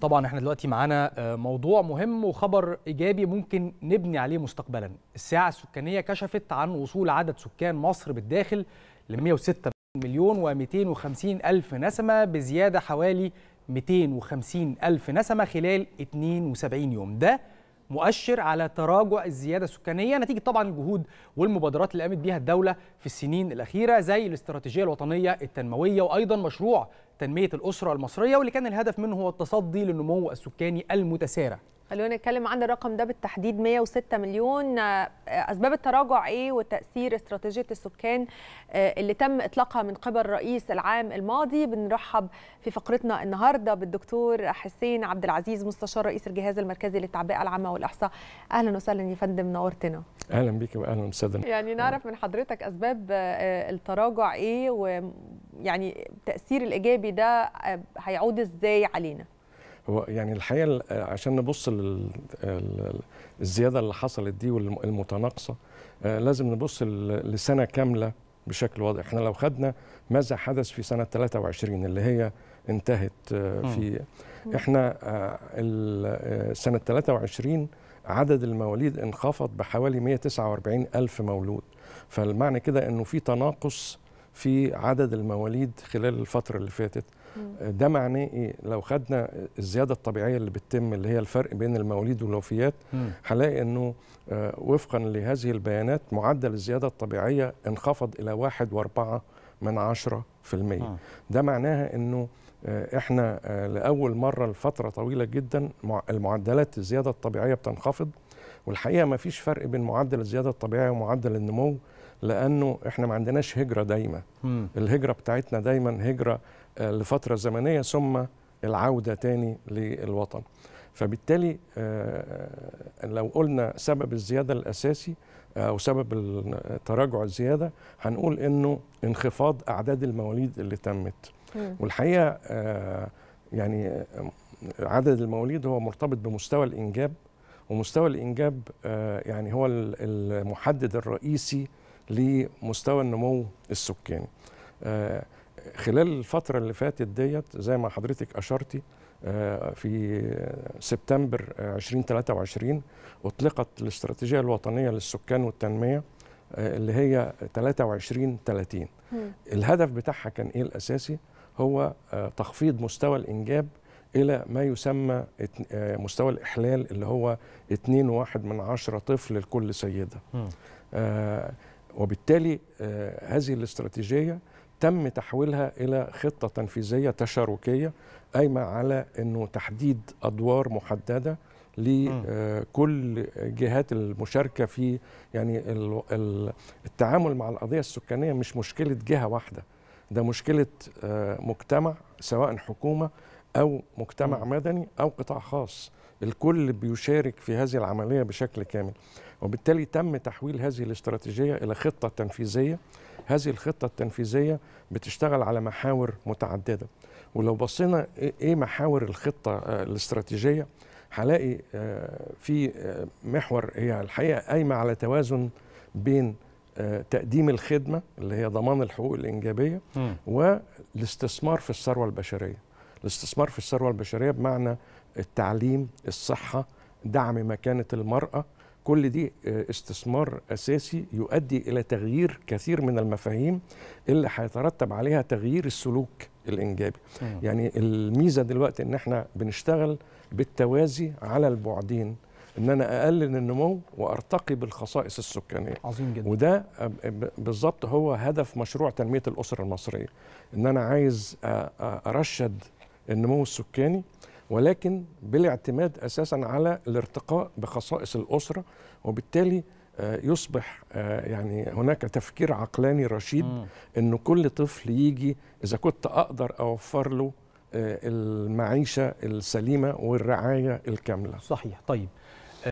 طبعا احنا دلوقتي معانا آه، موضوع مهم وخبر ايجابي ممكن نبني عليه مستقبلا الساعه السكانيه كشفت عن وصول عدد سكان مصر بالداخل ل 106 مليون و250 الف نسمه بزياده حوالي 250 الف نسمه خلال 72 يوم ده مؤشر على تراجع الزياده السكانيه نتيجه طبعا الجهود والمبادرات اللي قامت بيها الدوله في السنين الاخيره زي الاستراتيجيه الوطنيه التنمويه وايضا مشروع تنميه الاسره المصريه واللي كان الهدف منه هو التصدي للنمو السكاني المتسارع خلونا نتكلم عن الرقم ده بالتحديد 106 مليون آه، آه، اسباب التراجع ايه وتاثير استراتيجيه السكان آه، اللي تم اطلاقها من قبل الرئيس العام الماضي بنرحب في فقرتنا النهارده بالدكتور حسين عبد العزيز مستشار رئيس الجهاز المركزي للتعبئه العامه والاحصاء اهلا وسهلا يا فندم نورتنا اهلا بيك واهلا وسهلا يعني نعرف من حضرتك اسباب التراجع ايه ويعني التاثير الايجابي ده هيعود ازاي علينا هو يعني الحقيقه عشان نبص للزياده اللي حصلت دي والمتناقصه آه، لازم نبص لسنه كامله بشكل واضح احنا لو خدنا ماذا حدث في سنه 23 اللي هي انتهت آه، في احنا آه، سنه 23 عدد المواليد انخفض بحوالي 149 ألف مولود فالمعنى كده أنه في تناقص في عدد المواليد خلال الفتره اللي فاتت ده معناه ايه لو خدنا الزياده الطبيعيه اللي بتتم اللي هي الفرق بين المواليد والوفيات هنلاقي انه آه، وفقا لهذه البيانات معدل الزياده الطبيعيه انخفض الى واحد واربعة من عشرة في المية ده معناها انه آه، احنا آه، لاول مره لفتره طويله جدا المعدلات الزياده الطبيعيه بتنخفض والحقيقه ما فيش فرق بين معدل الزياده الطبيعيه ومعدل النمو لانه احنا ما عندناش هجره دايمه مم. الهجره بتاعتنا دايما هجره آه، لفتره زمنيه ثم العوده تاني للوطن فبالتالي آه، لو قلنا سبب الزياده الاساسي آه، او سبب تراجع الزياده هنقول انه انخفاض اعداد المواليد اللي تمت مم. والحقيقه يعني عدد المواليد هو مرتبط بمستوى الانجاب ومستوى الانجاب يعني هو المحدد الرئيسي لمستوى النمو السكاني آه، خلال الفترة اللي فاتت ديت زي ما حضرتك أشرتي آه، في سبتمبر 2023 أطلقت الاستراتيجية الوطنية للسكان والتنمية آه، اللي هي 23 30 الهدف بتاعها كان إيه الأساسي؟ هو تخفيض مستوى الإنجاب إلى ما يسمى مستوى الإحلال اللي هو 2.1 من عشرة طفل لكل سيدة. وبالتالي آه، هذه الاستراتيجيه تم تحويلها الى خطه تنفيذيه تشاركيه قايمه على انه تحديد ادوار محدده لكل آه، جهات المشاركه في يعني التعامل مع القضيه السكانيه مش مشكله جهه واحده ده مشكله آه، مجتمع سواء حكومه أو مجتمع م. مدني أو قطاع خاص الكل بيشارك في هذه العملية بشكل كامل وبالتالي تم تحويل هذه الاستراتيجية إلى خطة تنفيذية هذه الخطة التنفيذية بتشتغل على محاور متعددة ولو بصينا إيه, إيه محاور الخطة آه، الاستراتيجية هلاقي آه، في آه، محور هي الحقيقة قايمة على توازن بين تقديم الخدمة اللي هي ضمان الحقوق الإنجابية والاستثمار في الثروة البشرية الاستثمار في الثروه البشريه بمعنى التعليم الصحه دعم مكانه المراه كل دي آه، استثمار اساسي يؤدي الى تغيير كثير من المفاهيم اللي هيترتب عليها تغيير السلوك الانجابي يعني الميزه دلوقتي ان احنا بنشتغل بالتوازي على البعدين ان انا اقلل النمو وارتقي بالخصائص السكانيه عظيم جدا وده آه، بالظبط هو هدف مشروع تنميه الاسره المصريه ان انا عايز آه، ارشد النمو السكاني ولكن بالاعتماد اساسا على الارتقاء بخصائص الاسره وبالتالي آه، يصبح آه، يعني هناك تفكير عقلاني رشيد ان كل طفل يجي اذا كنت اقدر اوفر له آه، المعيشه السليمه والرعايه الكامله. صحيح طيب